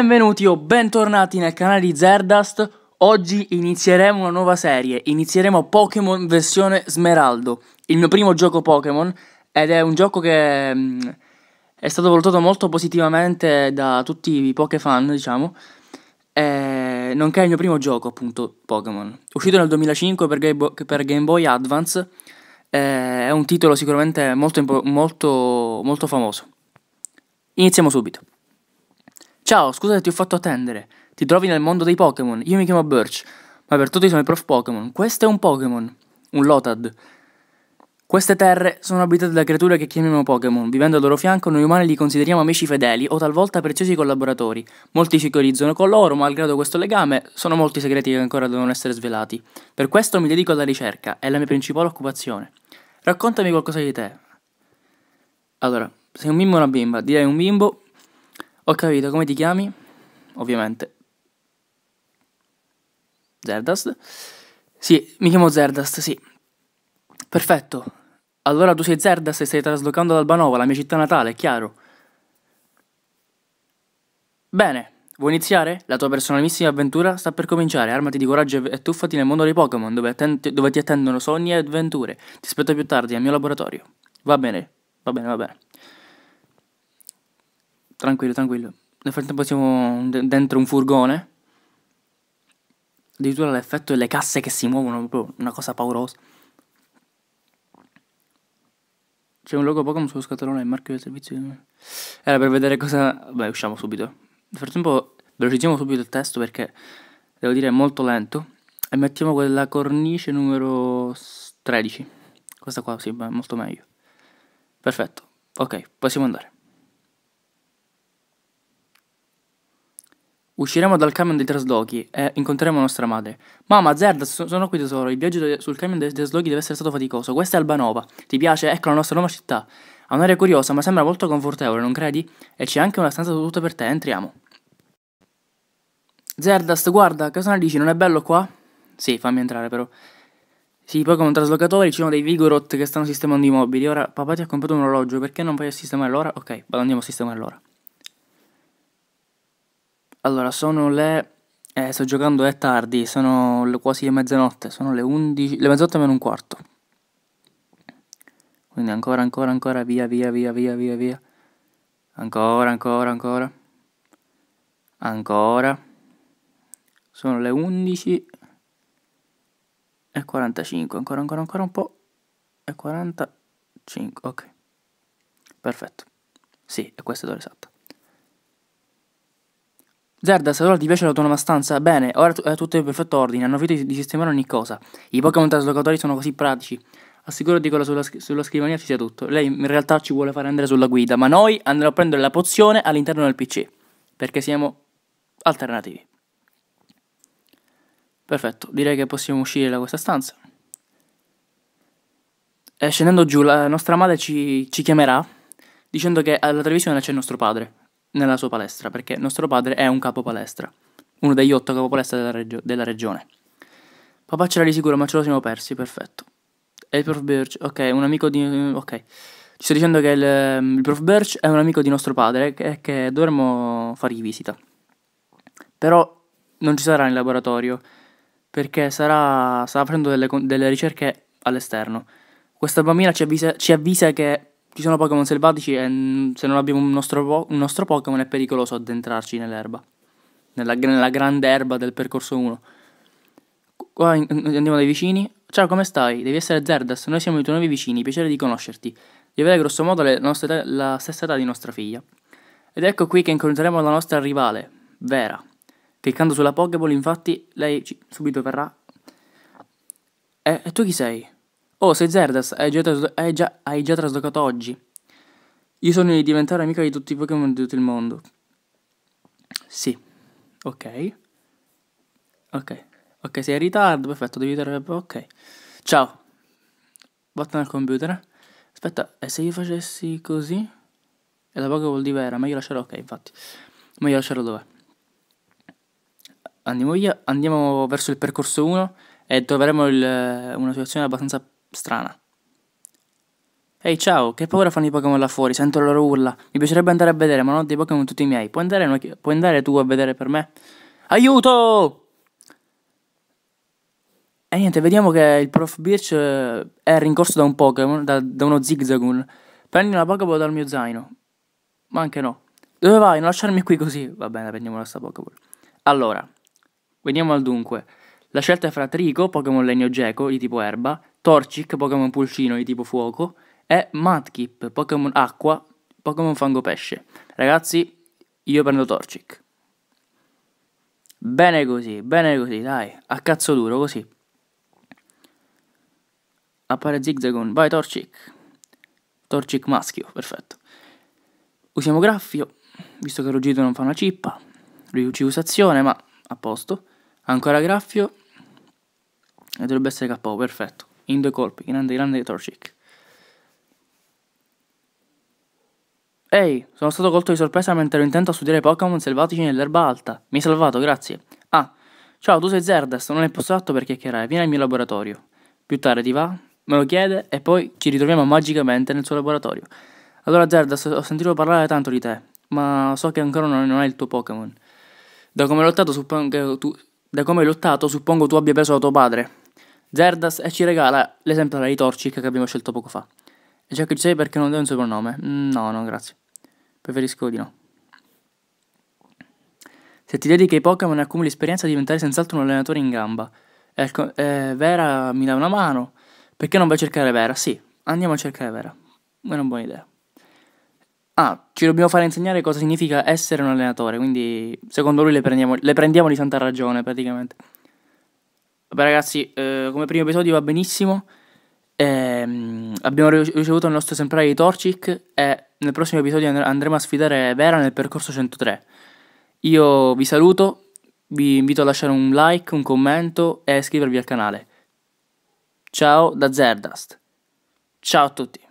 Benvenuti o bentornati nel canale di Zerdust. Oggi inizieremo una nuova serie, inizieremo Pokémon versione Smeraldo, il mio primo gioco Pokémon ed è un gioco che mm, è stato valutato molto positivamente da tutti i Pokéfan, diciamo, e, eh, nonché il mio primo gioco appunto Pokémon. Uscito nel 2005 per, Game Boy, Advance, eh, è un titolo sicuramente molto, molto, molto famoso. Iniziamo subito. Ciao, scusa se ti ho fatto attendere. Ti trovi nel mondo dei Pokémon. Io mi chiamo Birch, ma per tutti sono il prof Pokémon. Questo è un Pokémon, un Lotad. Queste terre sono abitate da creature che chiamiamo Pokémon. Vivendo al loro fianco, noi umani li consideriamo amici fedeli o talvolta preziosi collaboratori. Molti ci coalizzano con loro, malgrado questo legame, sono molti segreti che ancora devono essere svelati. Per questo mi dedico alla ricerca, è la mia principale occupazione. Raccontami qualcosa di te. Allora, sei un bimbo o una bimba? Direi un bimbo ho capito, come ti chiami? Ovviamente. Zerdast? Sì, mi chiamo Zerdast, sì. Perfetto. Allora tu sei Zerdast e stai traslocando ad Albanova, la mia città natale, è chiaro? Bene, vuoi iniziare? La tua personalissima avventura sta per cominciare. Armati di coraggio e tuffati nel mondo dei Pokémon, dove, dove, ti attendono sogni e avventure. Ti aspetto più tardi al mio laboratorio. Va bene, va bene, va bene. Tranquillo, tranquillo. Nel frattempo siamo d- dentro un furgone. Addirittura l'effetto delle casse che si muovono, è proprio una cosa paurosa. C'è un logo Pokémon sullo scatolone, il marchio del servizio. Era per vedere cosa... Beh, usciamo subito. Nel frattempo velocizziamo subito il testo perché, devo dire, è molto lento. E mettiamo quella cornice numero 13. Questa qua, sì, beh, molto meglio. Perfetto. Ok, possiamo andare. Usciremo dal camion dei traslochi e incontreremo nostra madre. Mamma, Zerd, sono qui tesoro. Il viaggio sul camion dei traslochi deve essere stato faticoso. Questa è Albanova. Ti piace? Ecco la nostra nuova città. Ha un'aria curiosa, ma sembra molto confortevole, non credi? E c'è anche una stanza tutta per te, entriamo. Zerdast, guarda, cosa ne dici? Non è bello qua? Sì, fammi entrare però. Sì, poi come traslocatori ci sono dei Vigorot che stanno sistemando i mobili. Ora, papà ti ha comprato un orologio, perché non vai a sistemare l'ora? Ok, andiamo a sistemare l'ora. Allora, sono le... Eh, sto giocando, è tardi, sono le, quasi le mezzanotte, sono le 11... le mezzanotte meno un quarto. Quindi ancora, ancora, ancora, via, via, via, via, via, via. Ancora, ancora, ancora. Ancora. Sono le 11 e 45, ancora, ancora, ancora un po'. E 45, ok. Perfetto. Sì, e questo è l'ora esatta. Zerda, se allora ti piace l'autonoma stanza? Bene, ora eh, è tutto in perfetto ordine, hanno finito di sistemare ogni cosa. I Pokémon traslocatori sono così pratici. Assicurati che sulla, sulla scrivania ci sia tutto. Lei in realtà ci vuole fare andare sulla guida, ma noi andremo a prendere la pozione all'interno del PC. Perché siamo alternativi. Perfetto, direi che possiamo uscire da questa stanza. E eh, scendendo giù, la nostra madre ci, ci chiamerà dicendo che alla televisione c'è il nostro padre nella sua palestra, perché nostro padre è un capo palestra, uno degli otto capo palestra della, regio- della regione. Papà c'era di sicuro, ma ce lo siamo persi, perfetto. E il prof Birch, ok, un amico di... ok. Ci sto dicendo che il, il prof Birch è un amico di nostro padre e che dovremmo fargli visita. Però non ci sarà in laboratorio, perché sarà, sarà facendo delle, delle ricerche all'esterno. Questa bambina ci avvisa, ci avvisa che ci sono Pokémon selvatici e se non abbiamo un nostro, un nostro Pokémon è pericoloso addentrarci nell'erba, nella, nella grande erba del percorso 1. Qua andiamo dai vicini. Ciao, come stai? Devi essere Zerdas, noi siamo i tuoi nuovi vicini, piacere di conoscerti. Di avere grossomodo nostre, la stessa età di nostra figlia. Ed ecco qui che incontreremo la nostra rivale, Vera. Cliccando sulla Pokéball, infatti, lei ci- subito verrà. E-, eh, e tu chi sei? Oh, sei Zerdas, hai già, hai già, hai già traslocato oggi. Io sono di diventare amica di tutti i Pokémon di tutto il mondo. Sì. Ok. Ok. Ok, sei in ritardo, perfetto, devi dare... Ok. Ciao. Vattene al computer. Aspetta, e se io facessi così? E la Pokéball di Vera, meglio lasciarlo... Ok, infatti. Meglio lasciarlo dov'è. Andiamo via, andiamo verso il percorso 1 e troveremo il, una situazione abbastanza strana. Ehi ciao, che paura fanno i Pokémon là fuori, sento la loro urla. Mi piacerebbe andare a vedere, ma non ho dei Pokémon tutti miei. Puoi andare, no? Puoi andare tu a vedere per me? Aiuto! E niente, vediamo che il prof Birch eh, è rincorso da un Pokémon, da, da, uno Zigzagoon. Prendi una Pokéball dal mio zaino. Ma anche no. Dove vai? Non lasciarmi qui così. Va bene, prendiamo la sta Pokéball. Allora, veniamo al dunque. La scelta è fra Trico, Pokémon legno geco, di tipo erba, Torchic, Pokémon Pulcino di tipo fuoco, e Mudkip, Pokémon acqua, Pokémon fango pesce. Ragazzi, io prendo Torchic. Bene così, bene così, dai, a cazzo duro così. Appare Zigzagon, vai Torchic. Torchic maschio, perfetto. Usiamo Graffio, visto che Ruggito non fa una cippa. usazione, ma a posto. Ancora Graffio. E dovrebbe essere KO, perfetto. இந்த gol in grande grande Torcic. Ehi, sono stato colto di sorpresa mentre ero intento a studiare Pokémon selvatici nell'erba alta. Mi hai salvato, grazie. Ah, ciao, tu sei Zerdas, non è posto atto per chiacchierare, vieni al mio laboratorio. Più tardi ti va? Me lo chiede e poi ci ritroviamo magicamente nel suo laboratorio. Allora Zerdas, ho sentito parlare tanto di te, ma so che ancora non, hai il tuo Pokémon. Da come hai lottato, suppongo tu, da come hai lottato, suppongo tu abbia preso tuo padre. Zerdas e eh, ci regala l'esempio della Ritorcic che abbiamo scelto poco fa. E già che ci sei perché non dai un soprannome? Mm, no, no, grazie. Preferisco di no. Se ti dedichi ai Pokémon e accumuli esperienza diventare senz'altro un allenatore in gamba. E, eh, Vera mi dà una mano. Perché non vai a cercare Vera? Sì, andiamo a cercare Vera. È una buona idea. Ah, ci dobbiamo fare insegnare cosa significa essere un allenatore, quindi secondo lui le prendiamo, le prendiamo di santa ragione praticamente. Vabbè ragazzi, eh, come primo episodio va benissimo. Eh, abbiamo ricevuto il nostro esemplare di Torchic e nel prossimo episodio andremo a sfidare Vera nel percorso 103. Io vi saluto, vi invito a lasciare un like, un commento e a iscrivervi al canale. Ciao da Zerdast. Ciao a tutti.